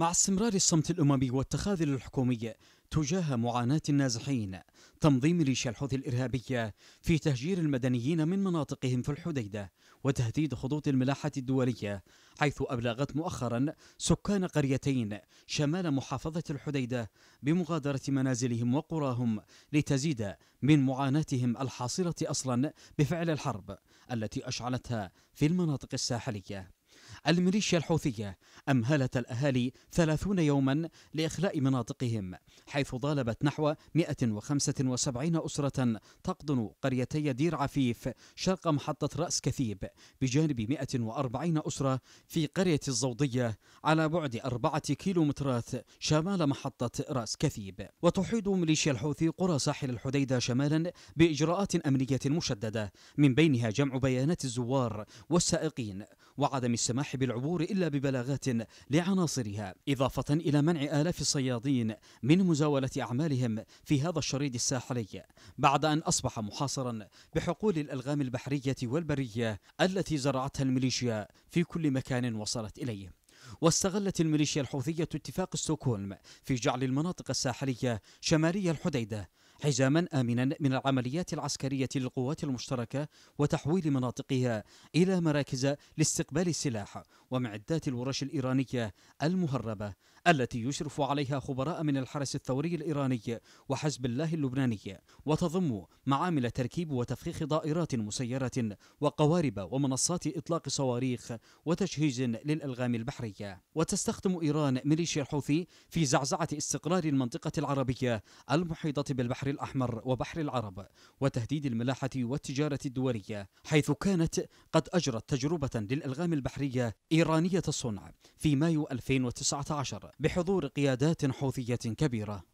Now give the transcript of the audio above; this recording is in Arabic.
مع استمرار الصمت الأممي والتخاذل الحكومي تجاه معاناة النازحين تنظيم ميليشيا الحوثي الإرهابية في تهجير المدنيين من مناطقهم في الحديدة وتهديد خطوط الملاحة الدولية حيث أبلغت مؤخرا سكان قريتين شمال محافظة الحديدة بمغادرة منازلهم وقراهم لتزيد من معاناتهم الحاصلة أصلا بفعل الحرب التي أشعلتها في المناطق الساحلية الميليشيا الحوثية أمهلت الأهالي ثلاثون يوما لإخلاء مناطقهم حيث ضالبت نحو 175 أسرة تقضن قريتي دير عفيف شرق محطة رأس كثيب بجانب 140 أسرة في قرية الزوضية على بعد أربعة كيلومترات شمال محطة رأس كثيب وتحيط ميليشيا الحوثي قرى ساحل الحديدة شمالا بإجراءات أمنية مشددة من بينها جمع بيانات الزوار والسائقين وعدم السماح بالعبور إلا ببلاغات لعناصرها إضافة إلى منع آلاف الصيادين من مزاولة أعمالهم في هذا الشريط الساحلي بعد أن أصبح محاصرا بحقول الألغام البحرية والبرية التي زرعتها الميليشيا في كل مكان وصلت إليه واستغلت الميليشيا الحوثية اتفاق ستوكهولم في جعل المناطق الساحلية شمالية الحديدة حزاما آمنا من العمليات العسكرية للقوات المشتركة وتحويل مناطقها إلى مراكز لاستقبال السلاح ومعدات الورش الإيرانية المهربة التي يشرف عليها خبراء من الحرس الثوري الإيراني وحزب الله اللبناني وتضم معامل تركيب وتفخيخ طائرات مسيرة وقوارب ومنصات إطلاق صواريخ وتجهيز للألغام البحرية وتستخدم إيران ميليشيا الحوثي في زعزعة استقرار المنطقة العربية المحيطة بالبحر الأحمر وبحر العرب وتهديد الملاحة والتجارة الدولية حيث كانت قد أجرت تجربة للألغام البحرية إيران إيرانية الصنع في مايو 2019 بحضور قيادات حوثية كبيرة